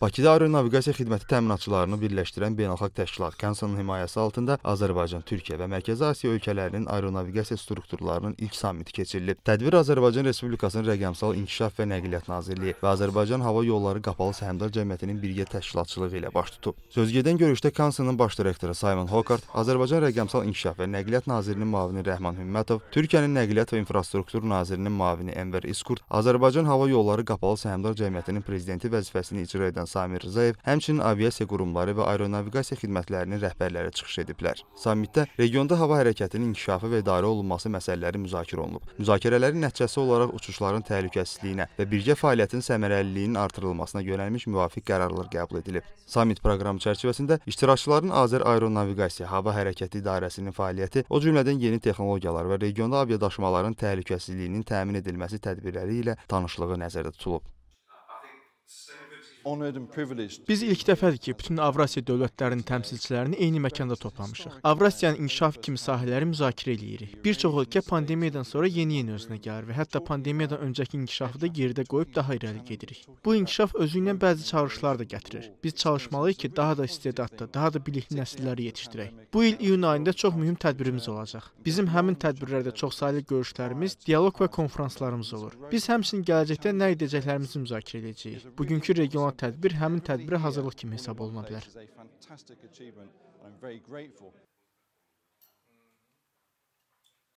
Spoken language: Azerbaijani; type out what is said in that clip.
Bakıda aeronavigasiya xidməti təminatçılarını birləşdirən beynəlxalq təşkilat Kansanın himayəsi altında Azərbaycan, Türkiyə və Mərkəzi Asiya ölkələrinin aeronavigasiya strukturlarının ilk sammiti keçirilib. Tədbir Azərbaycan Respublikasının Rəqəmsal İnkişaf və Nəqliyyat Nazirliyi və Azərbaycan Hava Yolları Qapalı Səhmdar Cəmiyyətinin birgə təşkilatçılığı ilə baş tutub. Sözgedən görüşdə Kansanın baş direktoru Simon Hokart, Azərbaycan Rəqəmsal İnkişaf və Nəqliyyat Nazirinin müavini Rəhman Hümmətov, Türkiyənin Nəqliyyat və İnfrastruktur Nazirinin müavini Enver İskurt, Azərbaycan Hava Yolları Qapalı Səhmdar Cəmiyyətinin prezidenti vəzifəsini icra edən Babayan Samir Rzayev, həmçinin aviasiya qurumları və aeronavigasiya xidmətlərinin rəhbərləri çıxış ediblər. Sammitdə regionda hava hərəkətinin inkişafı və idarə olunması məsələləri müzakirə olunub. Müzakirələrin nəticəsi olaraq uçuşların təhlükəsizliyinə və birgə fəaliyyətin səmərəliliyinin artırılmasına yönəlmiş müvafiq qərarlar qəbul edilib. Samit proqramı çərçivəsində iştirakçıların Azər Aeronavigasiya Hava Hərəkəti İdarəsinin fəaliyyəti, o cümlədən yeni texnologiyalar və regionda aviadaşımaların təhlükəsizliyinin təmin edilməsi tədbirləri ilə tanışlığı nəzərdə tutulub. Biz ilk dəfədir ki, bütün Avrasiya dövlətlərinin təmsilçilərini eyni məkanda toplamışıq. Avrasiyanın inkişaf kimi sahələri müzakirə eləyirik. Bir çox ölkə pandemiyadan sonra yeni-yeni özünə gəlir və hətta pandemiyadan öncəki inkişafı da geridə qoyub daha irəli gedirik. Bu inkişaf özü ilə bəzi çağırışlar da gətirir. Biz çalışmalıyıq ki, daha da istedadlı, daha da bilikli nəsilləri yetişdirək. Bu il iyun ayında çox mühüm tədbirimiz olacaq. Bizim həmin tədbirlərdə çoxsaylı görüşlərimiz, dialoq və konfranslarımız olur. Biz həmçinin gələcəkdə nə edəcəklərimizi müzakirə edəcəyik. Bugünkü regional tədbir həmin tədbirə hazırlıq kimi hesab oluna bilər.